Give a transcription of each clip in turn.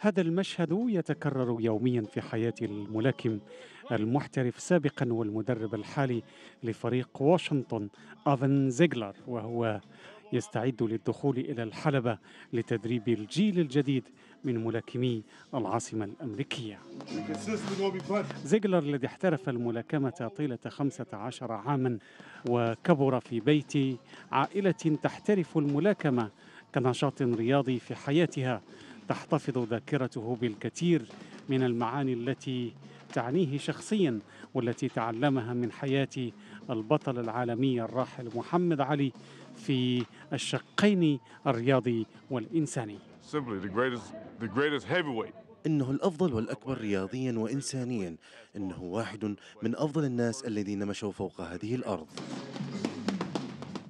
هذا المشهد يتكرر يوميا في حياة الملاكم المحترف سابقا والمدرب الحالي لفريق واشنطن أفن زيغلر وهو يستعد للدخول إلى الحلبة لتدريب الجيل الجديد من ملاكمي العاصمة الأمريكية زيغلر الذي احترف الملاكمة طيلة 15 عاما وكبر في بيت عائلة تحترف الملاكمة كنشاط رياضي في حياتها تحتفظ ذاكرته بالكثير من المعاني التي تعنيه شخصيا والتي تعلمها من حياة البطل العالمي الراحل محمد علي في الشقين الرياضي والإنساني إنه الأفضل والأكبر رياضيا وإنسانيا إنه واحد من أفضل الناس الذين مشوا فوق هذه الأرض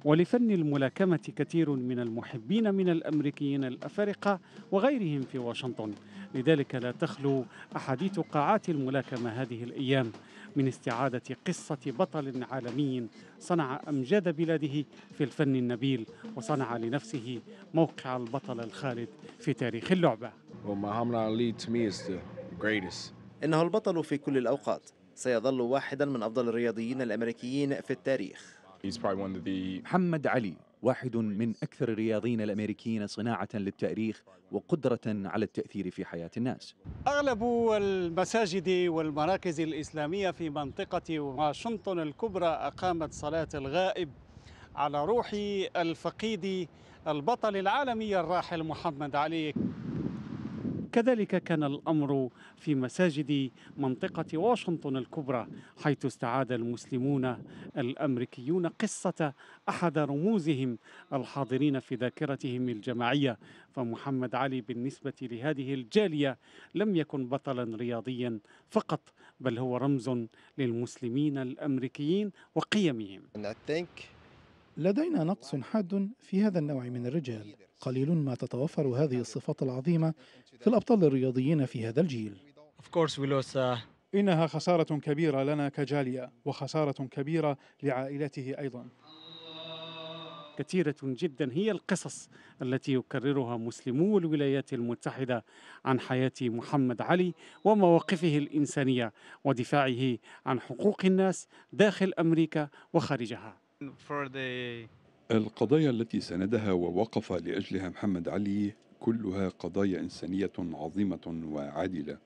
ولفن الملاكمة كثير من المحبين من الأمريكيين الأفارقة وغيرهم في واشنطن لذلك لا تخلو أحاديث قاعات الملاكمة هذه الأيام من استعادة قصة بطل عالمي صنع أمجاد بلاده في الفن النبيل وصنع لنفسه موقع البطل الخالد في تاريخ اللعبة إنه البطل في كل الأوقات سيظل واحدا من أفضل الرياضيين الأمريكيين في التاريخ محمد علي واحد من أكثر الرياضيين الأمريكيين صناعة للتأريخ وقدرة على التأثير في حياة الناس أغلب المساجد والمراكز الإسلامية في منطقة واشنطن الكبرى أقامت صلاة الغائب على روح الفقيد البطل العالمي الراحل محمد علي كذلك كان الأمر في مساجد منطقة واشنطن الكبرى حيث استعاد المسلمون الأمريكيون قصة أحد رموزهم الحاضرين في ذاكرتهم الجماعية فمحمد علي بالنسبة لهذه الجالية لم يكن بطلا رياضيا فقط بل هو رمز للمسلمين الأمريكيين وقيمهم لدينا نقص حاد في هذا النوع من الرجال قليل ما تتوفر هذه الصفات العظيمة في الأبطال الرياضيين في هذا الجيل uh, إنها خسارة كبيرة لنا كجالية وخسارة كبيرة لعائلته أيضا كثيرة جدا هي القصص التي يكررها مسلمو الولايات المتحدة عن حياة محمد علي ومواقفه الإنسانية ودفاعه عن حقوق الناس داخل أمريكا وخارجها for the القضايا التي ساندها ووقف لاجلها محمد علي كلها قضايا انسانيه عظيمه وعادله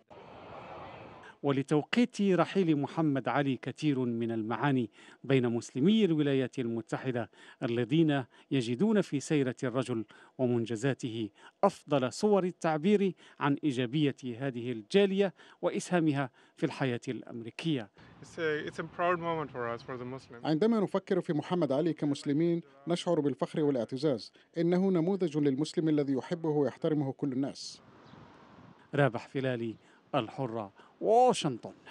ولتوقيت رحيل محمد علي كثير من المعاني بين مسلمي الولايات المتحدة الذين يجدون في سيرة الرجل ومنجزاته أفضل صور التعبير عن إيجابية هذه الجالية وإسهامها في الحياة الأمريكية عندما نفكر في محمد علي كمسلمين نشعر بالفخر والاعتزاز إنه نموذج للمسلم الذي يحبه ويحترمه كل الناس رابح فلالي الحرة واشنطن